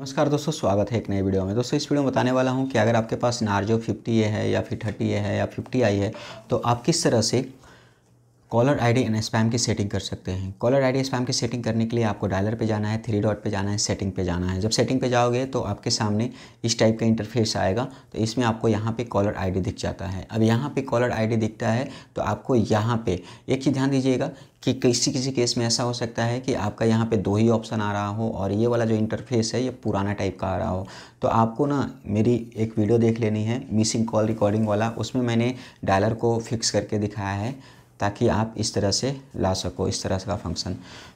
नमस्कार दोस्तों स्वागत है एक नए वीडियो में दोस्तों इस वीडियो में बताने वाला हूं कि अगर आपके पास नार्जो 50 ए है या फिर 30 ए है या 50 आई है तो आप किस तरह से कॉलर आईडी एंड स्पैम की सेटिंग कर सकते हैं कॉलर आईडी स्पैम की सेटिंग करने के लिए आपको डायलर पे जाना है थ्री डॉट पे जाना है सेटिंग पे जाना है जब सेटिंग पे जाओगे तो आपके सामने इस टाइप का इंटरफेस आएगा तो इसमें आपको यहाँ पे कॉलर आईडी दिख जाता है अब यहाँ पे कॉलर आईडी दिखता है तो आपको यहाँ पे एक चीज़ ध्यान दीजिएगा कि किसी किसी केस में ऐसा हो सकता है कि आपका यहाँ पे दो ही ऑप्शन आ रहा हो और ये वाला जो इंटरफेस है ये पुराना टाइप का आ रहा हो तो आपको ना मेरी एक वीडियो देख लेनी है मिसिंग कॉल रिकॉर्डिंग वाला उसमें मैंने डायलर को फिक्स करके दिखाया है ताकि आप इस तरह से ला सको इस तरह का फंक्शन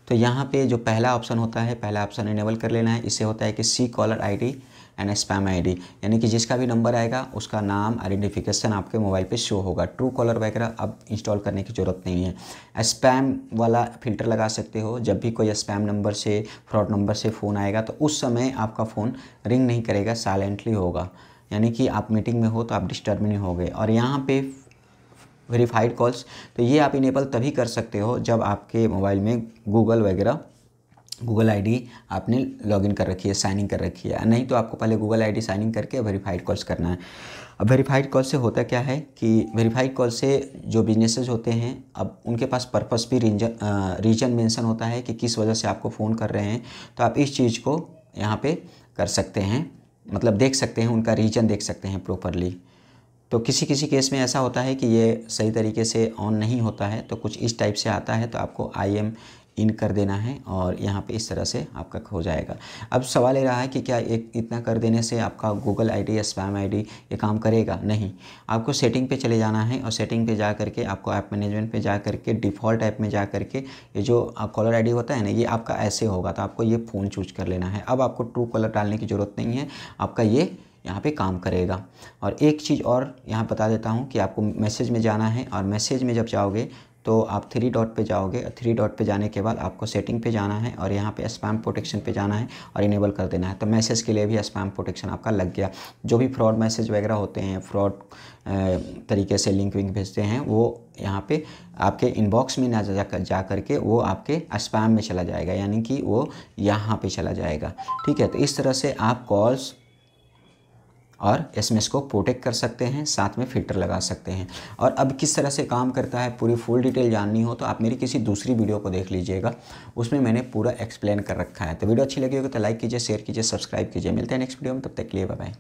तो यहाँ पे जो पहला ऑप्शन होता है पहला ऑप्शन इनेबल कर लेना है इससे होता है कि see caller ID and spam ID यानी कि जिसका भी नंबर आएगा उसका नाम आइडेंटिफिकेशन आपके मोबाइल पे शो होगा ट्रू कॉलर वगैरह अब इंस्टॉल करने की ज़रूरत नहीं है स्पैम वाला फिल्टर लगा सकते हो जब भी कोई स्पैम नंबर से फ्रॉड नंबर से फ़ोन आएगा तो उस समय आपका फ़ोन रिंग नहीं करेगा साइलेंटली होगा यानी कि आप मीटिंग में हो तो आप डिस्टर्ब नहीं हो और यहाँ पे वेरीफाइड कॉल्स तो ये आप इनेबल तभी कर सकते हो जब आपके मोबाइल में गूगल वगैरह गूगल आईडी आपने लॉगिन कर रखी है साइन इन कर रखी है नहीं तो आपको पहले गूगल आईडी साइनिंग करके वेरीफाइड कॉल्स करना है अब वेरीफाइड कॉल से होता क्या है कि वेरीफाइड कॉल से जो बिजनेसेस होते हैं अब उनके पास पर्पस भी रीजन रीजन मेंशन होता है कि किस वजह से आपको फ़ोन कर रहे हैं तो आप इस चीज़ को यहाँ पे कर सकते हैं मतलब देख सकते हैं उनका रीजन देख सकते हैं प्रॉपरली तो किसी किसी केस में ऐसा होता है कि ये सही तरीके से ऑन नहीं होता है तो कुछ इस टाइप से आता है तो आपको आई एम इन कर देना है और यहाँ पे इस तरह से आपका हो जाएगा अब सवाल ये रहा है कि क्या एक इतना कर देने से आपका गूगल आईडी या स्पैम आईडी ये काम करेगा नहीं आपको सेटिंग पे चले जाना है और सेटिंग पे जा करके आपको ऐप मैनेजमेंट पे जा करके डिफ़ॉल्ट ऐप में जा करके ये जो कॉलर आईडी होता है ना ये आपका ऐसे होगा तो आपको ये फ़ोन चूज कर लेना है अब आपको ट्रू कॉलर डालने की ज़रूरत नहीं है आपका ये यहाँ पे काम करेगा और एक चीज़ और यहाँ बता देता हूँ कि आपको मैसेज में जाना है और मैसेज में जब जाओगे तो आप थ्री डॉट पे जाओगे थ्री डॉट पे जाने के बाद आपको सेटिंग पे जाना है और यहाँ पे स्पैम प्रोटेक्शन पे जाना है और इनेबल कर देना है तो मैसेज के लिए भी स्पैम प्रोटेक्शन आपका लग गया जो भी फ्रॉड मैसेज वगैरह होते हैं फ्रॉड तरीके से लिंक विंक भेजते हैं वो यहाँ पे आपके इनबॉक्स में ना जा जा करके वो आपके स्पैम में चला जाएगा यानी कि वो यहाँ पे चला जाएगा ठीक है तो इस तरह से आप कॉल्स और एस को प्रोटेक्ट कर सकते हैं साथ में फिल्टर लगा सकते हैं और अब किस तरह से काम करता है पूरी फुल डिटेल जाननी हो तो आप मेरी किसी दूसरी वीडियो को देख लीजिएगा उसमें मैंने पूरा एक्सप्लेन कर रखा है तो वीडियो अच्छी लगी होगी तो लाइक कीजिए शेयर कीजिए सब्सक्राइब कीजिए मिलते हैं नेक्स्ट वीडियो में तब तक के लिए बाय